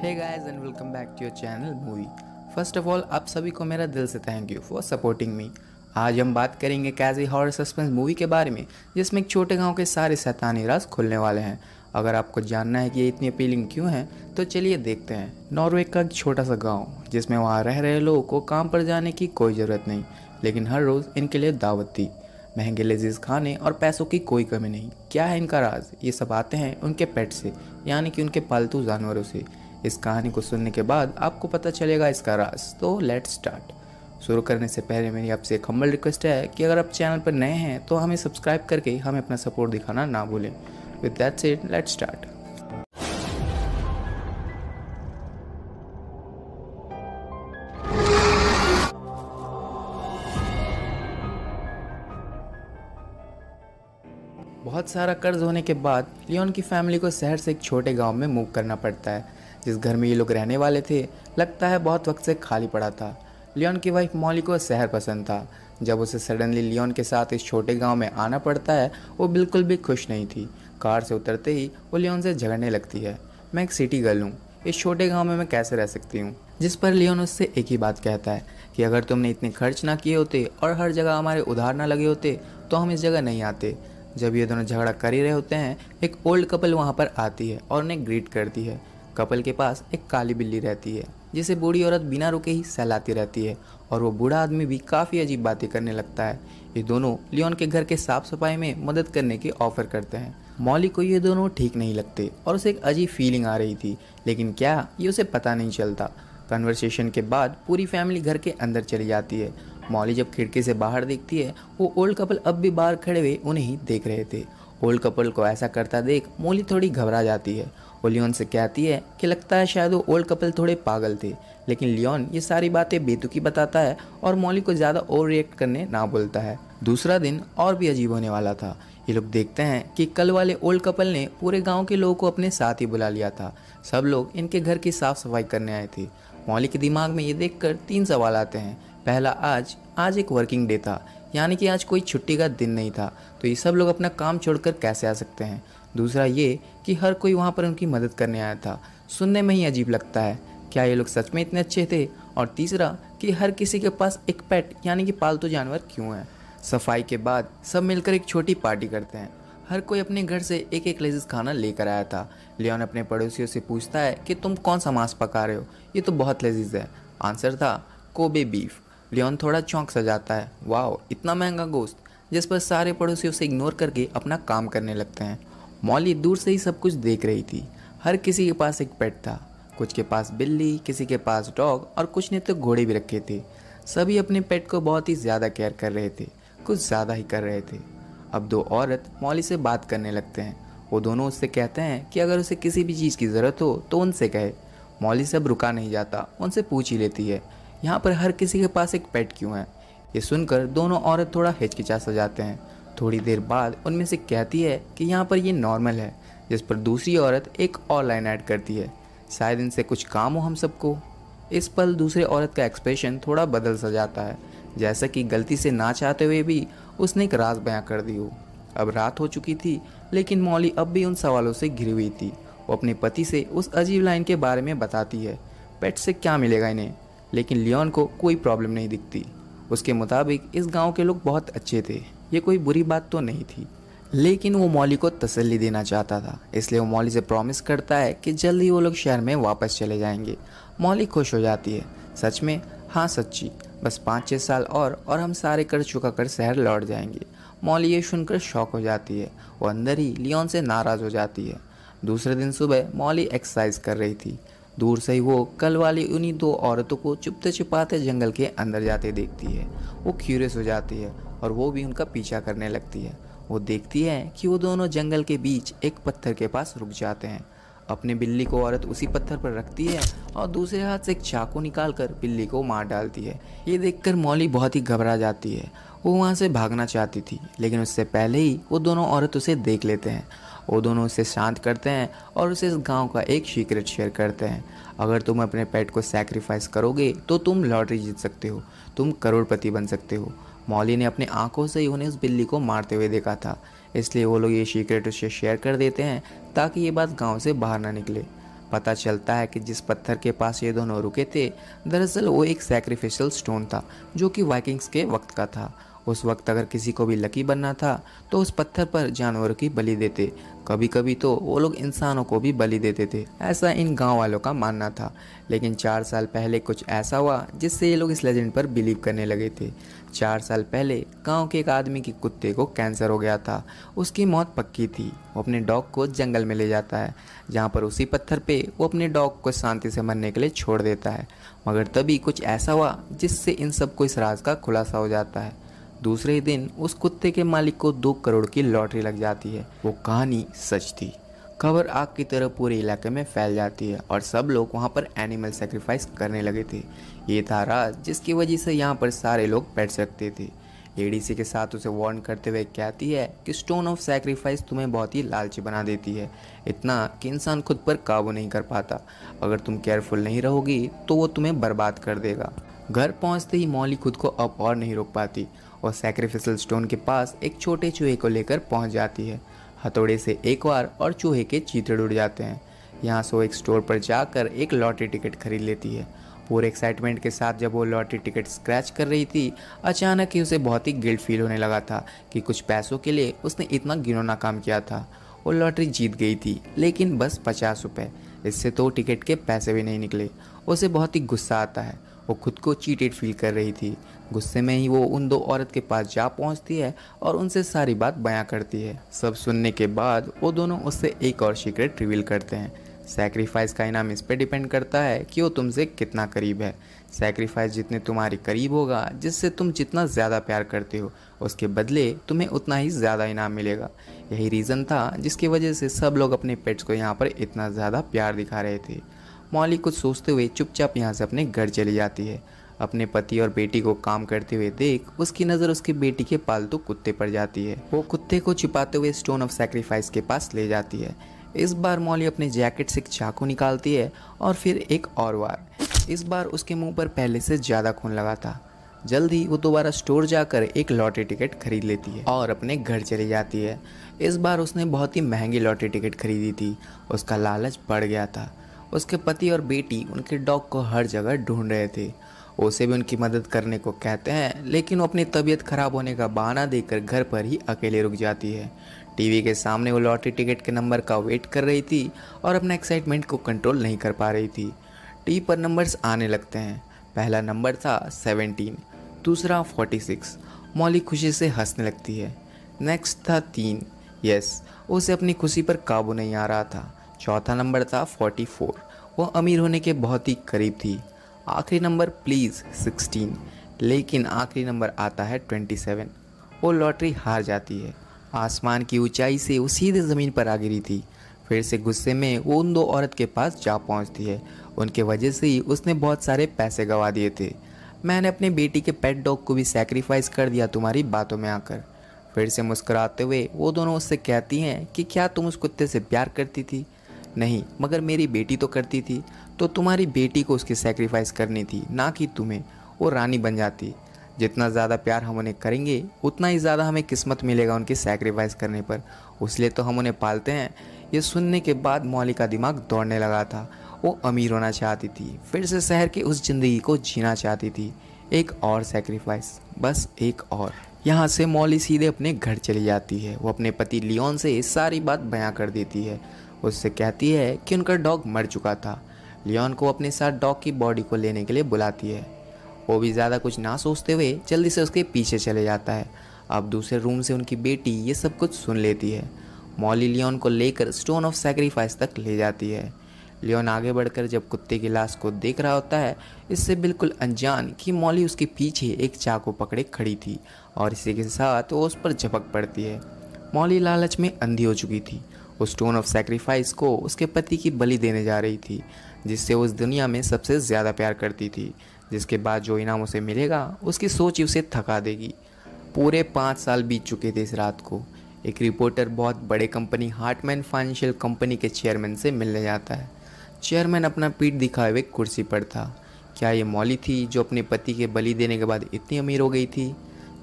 hey guys and welcome back to your channel movie first of all आप सभी को मेरा दिल से thank you for supporting me आज हम बात करेंगे कैजी हॉरर सस्पेंस मूवी के बारे में जिसमें एक छोटे गांव के सारे सैतानी राज खुलने वाले हैं अगर आपको जानना है कि ये इतनी अपीलिंग क्यों है तो चलिए देखते हैं नॉर्वे का एक छोटा सा गाँव जिसमें वहाँ रह रहे लोगों को काम पर जाने की कोई ज़रूरत नहीं लेकिन हर रोज़ इनके लिए दावत थी महंगे लजीज खाने और पैसों की कोई कमी नहीं क्या है इनका राज ये सब आते हैं उनके पेट से यानी कि उनके पालतू जानवरों से इस कहानी को सुनने के बाद आपको पता चलेगा इसका राज तो लेट स्टार्ट शुरू करने से पहले मेरी आपसे एक हम्बल रिक्वेस्ट है कि अगर आप चैनल पर नए हैं तो हमें सब्सक्राइब करके हमें अपना सपोर्ट दिखाना ना भूलें with that it let start बहुत सारा कर्ज होने के बाद लियोन की फैमिली को शहर से एक छोटे गांव में मूव करना पड़ता है जिस घर में ये लोग रहने वाले थे लगता है बहुत वक्त से खाली पड़ा था लियोन की वाइफ मौली को शहर पसंद था जब उसे सडनली लियोन के साथ इस छोटे गांव में आना पड़ता है वो बिल्कुल भी खुश नहीं थी कार से उतरते ही वो लियोन से झगड़ने लगती है मैं एक सिटी गर्ल हूँ इस छोटे गांव में मैं कैसे रह सकती हूँ जिस पर लियोन उससे एक ही बात कहता है कि अगर तुमने इतने खर्च ना किए होते और हर जगह हमारे उधार ना लगे होते तो हम इस जगह नहीं आते जब ये दोनों झगड़ा कर ही रहे होते हैं एक ओल्ड कपल वहाँ पर आती है और उन्हें ग्रीट करती है कपल के पास एक काली बिल्ली रहती है जिसे बूढ़ी औरत बिना रुके ही सहलाती रहती है और वो बूढ़ा आदमी भी काफ़ी अजीब बातें करने लगता है ये दोनों लियोन के घर के साफ सफाई में मदद करने के ऑफर करते हैं मौली को ये दोनों ठीक नहीं लगते और उसे एक अजीब फीलिंग आ रही थी लेकिन क्या ये उसे पता नहीं चलता कन्वर्सेशन के बाद पूरी फैमिली घर के अंदर चली जाती है मौली जब खिड़की से बाहर देखती है वो ओल्ड कपल अब भी बाहर खड़े हुए उन्हें देख रहे थे ओल्ड कपल को ऐसा करता देख मौली थोड़ी घबरा जाती है वो लियोन से कहती है कि लगता है शायद वो ओल्ड कपल थोड़े पागल थे लेकिन लियोन ये सारी बातें बेतुकी बताता है और मौली को ज़्यादा ओवर रिएक्ट करने ना बोलता है दूसरा दिन और भी अजीब होने वाला था ये लोग देखते हैं कि कल वाले ओल्ड कपल ने पूरे गांव के लोगों को अपने साथ ही बुला लिया था सब लोग इनके घर की साफ सफाई करने आए थे मौली के दिमाग में ये देखकर तीन सवाल आते हैं पहला आज आज एक वर्किंग डे था यानी कि आज कोई छुट्टी का दिन नहीं था तो ये सब लोग अपना काम छोड़कर कैसे आ सकते हैं दूसरा ये कि हर कोई वहाँ पर उनकी मदद करने आया था सुनने में ही अजीब लगता है क्या ये लोग सच में इतने अच्छे थे और तीसरा कि हर किसी के पास एक पेट यानी कि पालतू जानवर क्यों है सफाई के बाद सब मिलकर एक छोटी पार्टी करते हैं हर कोई अपने घर से एक एक लेजिस खाना लेकर आया था लियोन अपने पड़ोसियों से पूछता है कि तुम कौन सा मांस पका रहे हो ये तो बहुत लेजिज है आंसर था कोबे बीफ लियोन थोड़ा चौंक सा जाता है वाह इतना महंगा गोश्त जिस पर सारे पड़ोसी उसे इग्नोर करके अपना काम करने लगते हैं मौली दूर से ही सब कुछ देख रही थी हर किसी के पास एक पेट था कुछ के पास बिल्ली किसी के पास डॉग और कुछ ने तो घोड़े भी रखे थे सभी अपने पेट को बहुत ही ज़्यादा केयर कर रहे थे कुछ ज़्यादा ही कर रहे थे अब दो औरत मौली से बात करने लगते हैं वो दोनों उससे कहते हैं कि अगर उसे किसी भी चीज़ की ज़रूरत हो तो उनसे कहे मौली सब रुका नहीं जाता उनसे पूछ ही लेती है यहाँ पर हर किसी के पास एक पेट क्यों है ये सुनकर दोनों औरत थोड़ा हिचकिचा सा जाते हैं थोड़ी देर बाद उनमें से कहती है कि यहाँ पर ये नॉर्मल है जिस पर दूसरी औरत एक और लाइन ऐड करती है शायद इनसे कुछ काम हो हम सबको इस पल दूसरे औरत का एक्सप्रेशन थोड़ा बदल सा जाता है जैसा कि गलती से ना चाहते हुए भी उसने एक राज बयां कर दी हो अब रात हो चुकी थी लेकिन मौली अब भी उन सवालों से घिरी हुई थी वो अपने पति से उस अजीब लाइन के बारे में बताती है पेट से क्या मिलेगा इन्हें लेकिन लियोन को कोई प्रॉब्लम नहीं दिखती उसके मुताबिक इस गांव के लोग बहुत अच्छे थे ये कोई बुरी बात तो नहीं थी लेकिन वो मौली को तसल्ली देना चाहता था इसलिए वो मौली से प्रॉमिस करता है कि जल्द ही वो लोग शहर में वापस चले जाएंगे मौली खुश हो जाती है सच में हाँ सच्ची बस पाँच छः साल और और हम सारे कर चुका कर शहर लौट जाएंगे मौली ये सुनकर शौक हो जाती है वो अंदर ही लियोन से नाराज़ हो जाती है दूसरे दिन सुबह मौली एक्सरसाइज कर रही थी दूर से ही वो कल वाली उन्हीं दो औरतों को चुपते छुपाते जंगल के अंदर जाते देखती है वो क्यूरियस हो जाती है और वो भी उनका पीछा करने लगती है वो देखती है कि वो दोनों जंगल के बीच एक पत्थर के पास रुक जाते हैं अपने बिल्ली को औरत उसी पत्थर पर रखती है और दूसरे हाथ से एक चाकू निकाल कर बिल्ली को मार डालती है ये देखकर मौली बहुत ही घबरा जाती है वो वहाँ से भागना चाहती थी लेकिन उससे पहले ही वो दोनों औरत उसे देख लेते हैं वो दोनों उसे शांत करते हैं और उसे इस गांव का एक सीक्रेट शेयर करते हैं अगर तुम अपने पेट को सेक्रीफाइस करोगे तो तुम लॉटरी जीत सकते हो तुम करोड़पति बन सकते हो मौली ने अपनी आंखों से ही उन्हें उस बिल्ली को मारते हुए देखा था इसलिए वो लोग ये सीक्रेट उसे शेयर कर देते हैं ताकि ये बात गाँव से बाहर ना निकले पता चलता है कि जिस पत्थर के पास ये दोनों रुके थे दरअसल वो एक सेक्रीफिशल स्टोन था जो कि वाइकिंग्स के वक्त का था उस वक्त अगर किसी को भी लकी बनना था तो उस पत्थर पर जानवरों की बलि देते कभी कभी तो वो लोग इंसानों को भी बलि देते थे ऐसा इन गांव वालों का मानना था लेकिन चार साल पहले कुछ ऐसा हुआ जिससे ये लोग इस लेजेंड पर बिलीव करने लगे थे चार साल पहले गांव के एक आदमी के कुत्ते को कैंसर हो गया था उसकी मौत पक्की थी वो अपने डॉग को जंगल में ले जाता है जहाँ पर उसी पत्थर पे वो अपने डॉग को शांति से मरने के लिए छोड़ देता है मगर तभी कुछ ऐसा हुआ जिससे इन सबको इस राज का खुलासा हो जाता है दूसरे ही दिन उस कुत्ते के मालिक को दो करोड़ की लॉटरी लग जाती है वो कहानी सच थी खबर आग की तरह पूरे इलाके में फैल जाती है और सब लोग वहाँ पर एनिमल सेक्रीफाइस करने लगे थे ये था राज जिसकी वजह से यहाँ पर सारे लोग बैठ सकते थे एडीसी के साथ उसे वार्न करते हुए कहती है कि स्टोन ऑफ सेक्रीफाइस तुम्हें बहुत ही लालची बना देती है इतना कि इंसान खुद पर काबू नहीं कर पाता अगर तुम केयरफुल नहीं रहोगी तो वो तुम्हें बर्बाद कर देगा घर पहुंचते ही मौली खुद को अब और नहीं रोक पाती और सैक्रिफिसल स्टोन के पास एक छोटे चूहे को लेकर पहुंच जाती है हथौड़े से एक बार और चूहे के चीतड़ उड़ जाते हैं यहाँ सो एक स्टोर पर जाकर एक लॉटरी टिकट खरीद लेती है पूरे एक्साइटमेंट के साथ जब वो लॉटरी टिकट स्क्रैच कर रही थी अचानक ही उसे बहुत ही गिल्ट फील होने लगा था कि कुछ पैसों के लिए उसने इतना गिनौना काम किया था वो लॉटरी जीत गई थी लेकिन बस पचास रुपये इससे तो टिकट के पैसे भी नहीं निकले उसे बहुत ही गुस्सा आता है वो खुद को चीटेड फील कर रही थी गुस्से में ही वो उन दो औरत के पास जा पहुंचती है और उनसे सारी बात बयां करती है सब सुनने के बाद वो दोनों उससे एक और सीक्रेट रिवील करते हैं सेक्रीफाइस का इनाम इस पर डिपेंड करता है कि वो तुमसे कितना करीब है सेक्रीफाइस जितने तुम्हारे करीब होगा जिससे तुम जितना ज़्यादा प्यार करते हो उसके बदले तुम्हें उतना ही ज़्यादा इनाम मिलेगा यही रीज़न था जिसकी वजह से सब लोग अपने पेट्स को यहाँ पर इतना ज़्यादा प्यार दिखा रहे थे मौली कुछ सोचते हुए चुपचाप यहाँ से अपने घर चली जाती है अपने पति और बेटी को काम करते हुए देख उसकी नज़र उसकी बेटी के पालतू कुत्ते पर जाती है वो कुत्ते को छिपाते हुए स्टोन ऑफ सेक्रीफाइस के पास ले जाती है इस बार मौली अपने जैकेट से एक चाकू निकालती है और फिर एक और बार इस बार उसके मुंह पर पहले से ज़्यादा खून लगा था जल्द ही वो दोबारा स्टोर जाकर एक लॉटरी टिकट खरीद लेती है और अपने घर चली जाती है इस बार उसने बहुत ही महंगी लॉटरी टिकट खरीदी थी उसका लालच बढ़ गया था उसके पति और बेटी उनके डॉग को हर जगह ढूंढ रहे थे उसे भी उनकी मदद करने को कहते हैं लेकिन वो अपनी तबीयत खराब होने का बहाना देकर घर पर ही अकेले रुक जाती है टीवी के सामने वो लॉटरी टिकट के नंबर का वेट कर रही थी और अपने एक्साइटमेंट को कंट्रोल नहीं कर पा रही थी टी पर नंबर्स आने लगते हैं पहला नंबर था सेवनटीन दूसरा फोर्टी सिक्स मौली खुशी से हंसने लगती है नेक्स्ट था तीन यस उसे अपनी खुशी पर काबू नहीं आ रहा था चौथा नंबर था 44 वो अमीर होने के बहुत ही करीब थी आखिरी नंबर प्लीज़ 16 लेकिन आखिरी नंबर आता है 27 वो लॉटरी हार जाती है आसमान की ऊंचाई से वो सीधे ज़मीन पर आ गिरी थी फिर से गुस्से में वो उन दो औरत के पास जा पहुंचती है उनके वजह से ही उसने बहुत सारे पैसे गंवा दिए थे मैंने अपने बेटी के पेट डॉग को भी सेक्रीफाइस कर दिया तुम्हारी बातों में आकर फिर से मुस्कुराते हुए वो दोनों उससे कहती हैं कि क्या तुम उस कुत्ते से प्यार करती थी नहीं मगर मेरी बेटी तो करती थी तो तुम्हारी बेटी को उसकी सेक्रीफाइस करनी थी ना कि तुम्हें वो रानी बन जाती जितना ज़्यादा प्यार हम उन्हें करेंगे उतना ही ज़्यादा हमें किस्मत मिलेगा उनकी सेक्रीफाइस करने पर उसलिए तो हम उन्हें पालते हैं ये सुनने के बाद मौली का दिमाग दौड़ने लगा था वो अमीर होना चाहती थी फिर से शहर की उस ज़िंदगी को जीना चाहती थी एक और सेक्रीफाइस बस एक और यहाँ से मौली सीधे अपने घर चली जाती है वो अपने पति लियोन से सारी बात बयां कर देती है उससे कहती है कि उनका डॉग मर चुका था लियोन को अपने साथ डॉग की बॉडी को लेने के लिए बुलाती है वो भी ज़्यादा कुछ ना सोचते हुए जल्दी से उसके पीछे चले जाता है अब दूसरे रूम से उनकी बेटी ये सब कुछ सुन लेती है मॉली लियोन को लेकर स्टोन ऑफ सेक्रीफाइस तक ले जाती है लियोन आगे बढ़कर जब कुत्ते की लाश को देख रहा होता है इससे बिल्कुल अनजान कि मॉली उसके पीछे एक चाकू पकड़े खड़ी थी और इसी के साथ वो उस पर झपक पड़ती है मौली लालच में अंधी हो चुकी थी वो स्टोन ऑफ सेक्रीफाइस को उसके पति की बलि देने जा रही थी जिससे वो उस दुनिया में सबसे ज़्यादा प्यार करती थी जिसके बाद जो इनाम उसे मिलेगा उसकी सोच ही उसे थका देगी पूरे पाँच साल बीत चुके थे इस रात को एक रिपोर्टर बहुत बड़े कंपनी हार्टमैन फाइनेंशियल कंपनी के चेयरमैन से मिलने जाता है चेयरमैन अपना पीठ दिखाए हुए कुर्सी पर था क्या ये मौली थी जो अपने पति के बलि देने के बाद इतनी अमीर हो गई थी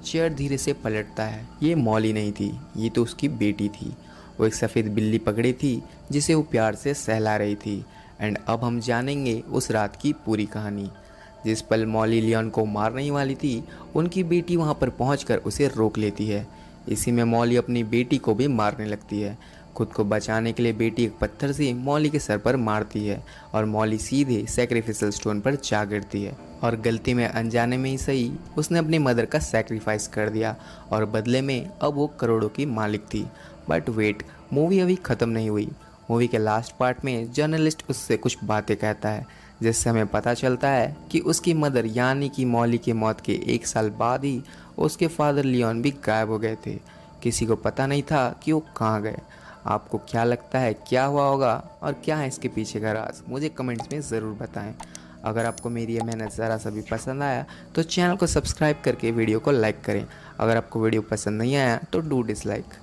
चेयर धीरे से पलटता है ये मौली नहीं थी ये तो उसकी बेटी थी वो एक सफ़ेद बिल्ली पकड़ी थी जिसे वो प्यार से सहला रही थी एंड अब हम जानेंगे उस रात की पूरी कहानी जिस पल मौली लियन को मारने वाली थी उनकी बेटी वहाँ पर पहुँच उसे रोक लेती है इसी में मौली अपनी बेटी को भी मारने लगती है खुद को बचाने के लिए बेटी एक पत्थर से मौली के सर पर मारती है और मौली सीधे सेक्रीफिसल स्टोन पर जा गिरती है और गलती में अनजाने में ही सही उसने अपनी मदर का सेक्रीफाइस कर दिया और बदले में अब वो करोड़ों की मालिक थी बट वेट मूवी अभी ख़त्म नहीं हुई मूवी के लास्ट पार्ट में जर्नलिस्ट उससे कुछ बातें कहता है जिससे हमें पता चलता है कि उसकी मदर यानी कि मौली की मौत के एक साल बाद ही उसके फादर लियोन भी गायब हो गए थे किसी को पता नहीं था कि वो कहाँ गए आपको क्या लगता है क्या हुआ होगा और क्या है इसके पीछे का राज मुझे कमेंट्स में ज़रूर बताएं अगर आपको मेरी ये मेहनत ज़रा सा भी पसंद आया तो चैनल को सब्सक्राइब करके वीडियो को लाइक करें अगर आपको वीडियो पसंद नहीं आया तो डू डिसलाइक